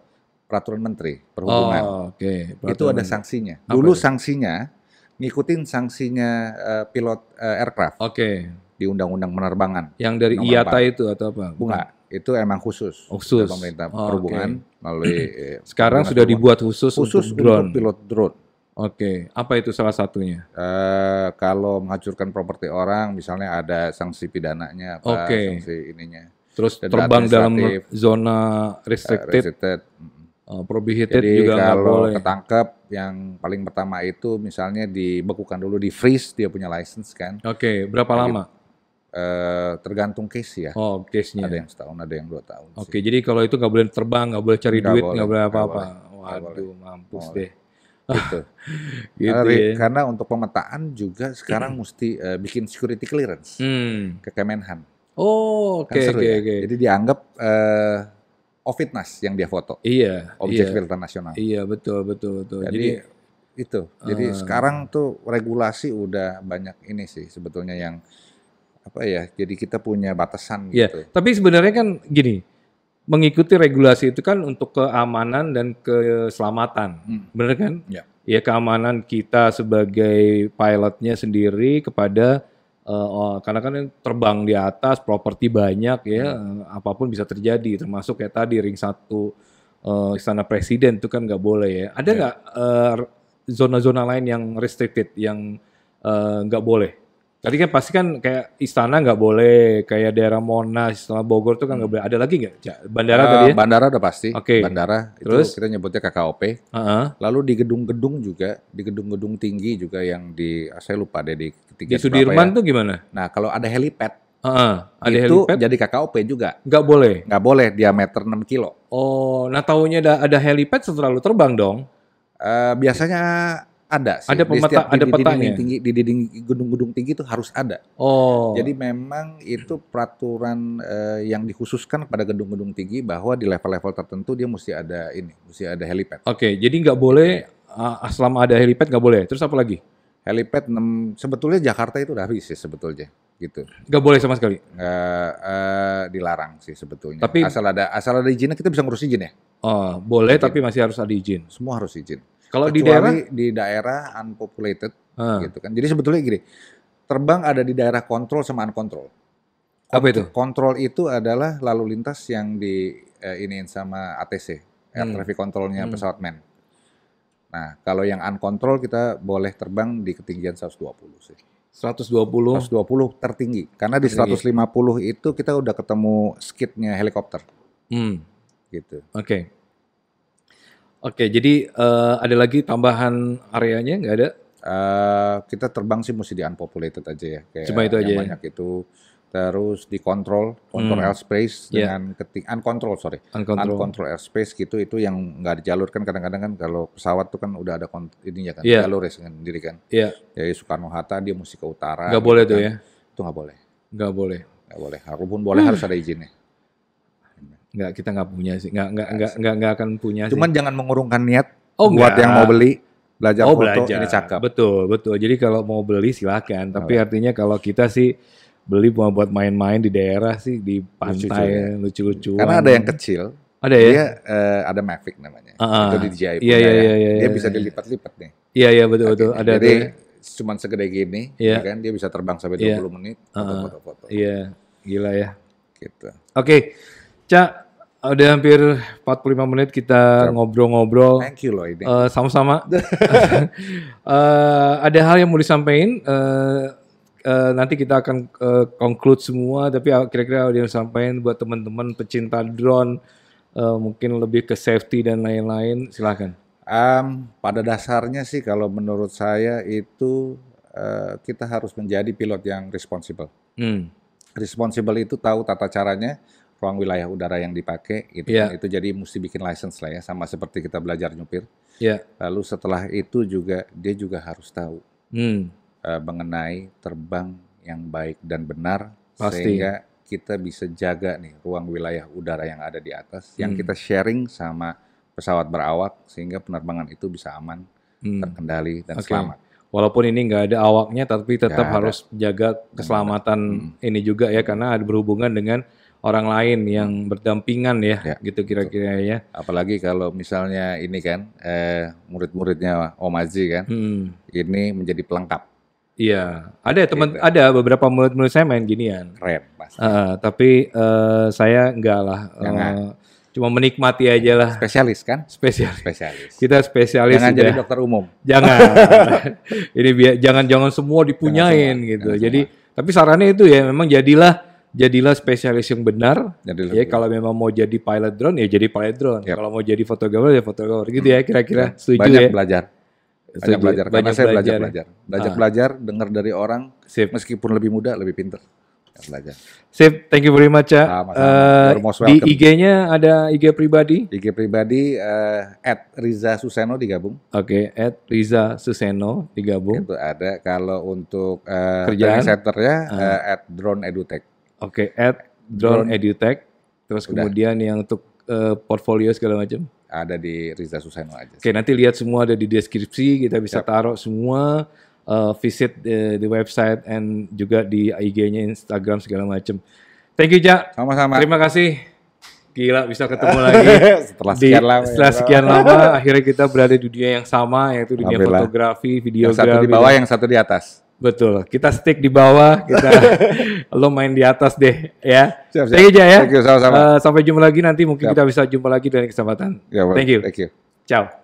Peraturan Menteri Perhubungan. Oh, oke. Okay. itu ada sanksinya. Dulu sanksinya ngikutin sanksinya uh, pilot uh, aircraft. Oke. Okay. Di undang-undang penerbangan. Yang dari IATA itu atau apa? Bunga. Itu emang khusus. Oh, khusus. Pemerintah oh, perhubungan okay. melalui [CLEARS THROAT] eh, Sekarang sudah dibuat khusus, khusus untuk drone. Untuk pilot drone. Oke, okay. apa itu salah satunya? Uh, kalau menghancurkan properti orang, misalnya ada sanksi pidananya, apa okay. sanksi ininya. Terus terbang dalam zona restricted. Uh, restricted. Oh, eh, prohibited Jadi juga kalau ketangkep yang paling pertama itu misalnya dibekukan dulu di freeze dia punya license kan. Oke, okay, berapa jadi, lama? Uh, tergantung case ya. Oh, case-nya. Ada yang setahun, ada yang dua tahun. Oke, okay, jadi kalau itu nggak boleh terbang, nggak boleh cari gak duit, nggak boleh apa-apa. Waduh, mampus boleh. deh. [LAUGHS] Gitu. [LAUGHS] gitu karena, ya. karena untuk pemetaan juga sekarang [CLEARS THROAT] mesti uh, bikin security clearance hmm. ke Kemenhan. Oh, kan oke, oke, ya. oke, Jadi dianggap uh, Ovidnas yang dia foto. Iya. Objek iya, filter nasional. Iya betul betul betul. Jadi, Jadi itu. Jadi uh, sekarang tuh regulasi udah banyak ini sih sebetulnya yang apa ya. Jadi kita punya batasan iya, gitu. Tapi sebenarnya kan gini, mengikuti regulasi itu kan untuk keamanan dan keselamatan, hmm. benar kan? Iya. ya keamanan kita sebagai pilotnya sendiri kepada Uh, karena kan terbang di atas, properti banyak ya, hmm. Eh, apapun bisa terjadi. Termasuk kayak tadi ring satu uh, istana presiden itu kan nggak boleh ya. Ada ya. nggak yeah. uh, zona-zona lain yang restricted yang nggak uh, boleh? Tadi kan pasti kan kayak istana nggak boleh, kayak daerah Monas, istana Bogor itu kan nggak hmm. boleh. Ada lagi nggak? Bandara uh, tadi? Eh, ya? Bandara udah pasti. Oke. Okay. Bandara itu Terus? kita nyebutnya KKOP. Uh -huh. Lalu di gedung-gedung juga, di gedung-gedung tinggi juga yang di, saya lupa deh di ketiga. Di Sudirman ya. tuh gimana? Nah kalau ada helipad. Uh, -huh. ada itu helipad? jadi KKOP juga. Nggak boleh? Nggak boleh, diameter 6 kilo. Oh, nah taunya ada, ada helipad lu terbang dong? Uh, biasanya ada sih. Ada pemeta, di ada di tinggi, di dinding gedung-gedung tinggi itu harus ada. Oh. Jadi memang itu peraturan uh, yang dikhususkan pada gedung-gedung tinggi bahwa di level-level tertentu dia mesti ada ini, mesti ada helipad. Oke, okay, jadi nggak boleh uh, selama ada helipad nggak boleh. Terus apa lagi? Helipad 6, sebetulnya Jakarta itu udah habis sih sebetulnya gitu. Gak boleh sama sekali. Uh, uh, dilarang sih sebetulnya. Tapi asal ada asal ada izinnya kita bisa ngurus izin ya. Oh, boleh izin. tapi masih harus ada izin. Semua harus izin. Kalau di daerah di daerah unpopulated hmm. gitu kan. Jadi sebetulnya gini, terbang ada di daerah kontrol sama uncontrol. Kont Apa itu? Kontrol itu adalah lalu lintas yang di eh, iniin sama ATC, hmm. air traffic controlnya hmm. pesawat men. Nah, kalau yang uncontrol kita boleh terbang di ketinggian 120 sih. 120 120 tertinggi karena tertinggi. di 150 itu kita udah ketemu skidnya helikopter. Hmm. Gitu. Oke. Okay. Oke, jadi uh, ada lagi tambahan areanya nggak ada? Uh, kita terbang sih mesti di unpopulated aja ya. Kayak Cuma itu aja. Banyak ya? banyak itu terus dikontrol, kontrol hmm. airspace yeah. dengan ketik uncontrol sorry, uncontrol, uncontrol airspace gitu itu yang nggak dijalur kan kadang-kadang kan kalau pesawat tuh kan udah ada ini ya kan yeah. jalur ya sendiri kan. Iya. Yeah. Jadi Soekarno Hatta dia mesti ke utara. Nggak gitu boleh kan. tuh ya? Itu nggak boleh. Nggak boleh. Nggak boleh. pun boleh hmm. harus ada izinnya nggak kita nggak punya sih nggak nggak nggak nggak nggak akan punya cuman sih. jangan mengurungkan niat oh, buat enggak. yang mau beli belajar oh, foto belajar. ini cakep betul betul jadi kalau mau beli silakan tapi artinya kalau kita sih beli buat main-main di daerah sih di pantai ya. lucu-lucu karena ada yang kecil ada ya dia, uh, ada Mavic namanya uh -huh. Ah, atau ah. di DJI yeah, iya, yeah, yeah, yeah, dia yeah, bisa yeah. dilipat-lipat nih iya yeah, iya yeah, betul betul ada jadi ada. cuman segede gini yeah. Ya kan dia bisa terbang sampai 20 iya. yeah. menit ah, foto-foto iya -foto -foto. yeah. gila ya gitu oke okay. Cak Udah hampir 45 menit kita ngobrol-ngobrol. Thank you loh ini. Eh, sama-sama. uh, [LAUGHS] ada hal yang mau disampaikan. Uh, uh, nanti kita akan uh, conclude semua. Tapi kira-kira ada yang sampaikan buat teman-teman pecinta drone. Uh, mungkin lebih ke safety dan lain-lain. Silahkan. Um, pada dasarnya sih kalau menurut saya itu uh, kita harus menjadi pilot yang responsible. Hmm. Responsible itu tahu tata caranya ruang wilayah udara yang dipakai gitu yeah. Kan. Itu jadi mesti bikin license lah ya sama seperti kita belajar nyupir. Yeah. Lalu setelah itu juga dia juga harus tahu hmm. uh, mengenai terbang yang baik dan benar Pasti. sehingga kita bisa jaga nih ruang wilayah udara yang ada di atas hmm. yang kita sharing sama pesawat berawak sehingga penerbangan itu bisa aman, hmm. terkendali dan okay. selamat. Walaupun ini nggak ada awaknya, tapi tetap harus jaga keselamatan hmm. ini juga ya karena ada berhubungan dengan orang lain yang berdampingan ya, ya. gitu kira-kira ya. Apalagi kalau misalnya ini kan eh, murid-muridnya Om Aziz kan, hmm. ini menjadi pelengkap. Iya, ada ya teman, gitu. ada beberapa murid-murid saya main ginian. Keren pasti. Uh, tapi uh, saya enggak lah. Eh, jangan. Uh, cuma menikmati aja lah. Spesialis kan? Spesialis. Spesialis. Kita spesialis. Jangan sudah. jadi dokter umum. Jangan. [LAUGHS] ini biar jangan-jangan semua dipunyain jangan semua, gitu. Jangan jadi semua. tapi sarannya itu ya memang jadilah jadilah spesialis yang benar. Jadilah ya, kalau memang mau jadi pilot drone ya jadi pilot drone. Yep. Kalau mau jadi fotografer ya fotografer gitu ya kira-kira. Setuju Banyak ya. belajar. Setuju. Banyak belajar. Banyak Karena saya belajar belajar. Ya? Belajar ah. belajar dengar dari orang Sip. meskipun lebih muda lebih pintar. Belajar. Sip, thank you very much ya. uh, di IG-nya ada IG pribadi? IG pribadi uh, at Riza Suseno digabung. Oke, okay, at Riza Suseno digabung. Itu ada. Kalau untuk uh, Kerjaan? center ya uh. Ah. uh, at Drone Edutech. Oke, okay, at drone, edutech. Terus Udah. kemudian yang untuk uh, portfolio segala macam ada di Riza Suseno aja. Oke, okay, nanti lihat semua ada di deskripsi, kita bisa yep. taruh semua uh, visit eh, di website and juga di IG-nya Instagram segala macam. Thank you, Jack. Sama-sama. Terima kasih. Gila bisa ketemu [LAUGHS] lagi setelah sekian di, lama. Ya, setelah sekian [LAUGHS] lama akhirnya kita berada di dunia yang sama yaitu dunia fotografi, videografi. Yang satu di bawah, yang satu di atas. Betul. Kita stick di bawah, kita [LAUGHS] lo main di atas deh, ya. Siap, siap. Thank ya. Thank you, sama-sama. Uh, sampai jumpa lagi nanti mungkin siap. kita bisa jumpa lagi dari kesempatan. well, ya, thank you. Thank you. Ciao.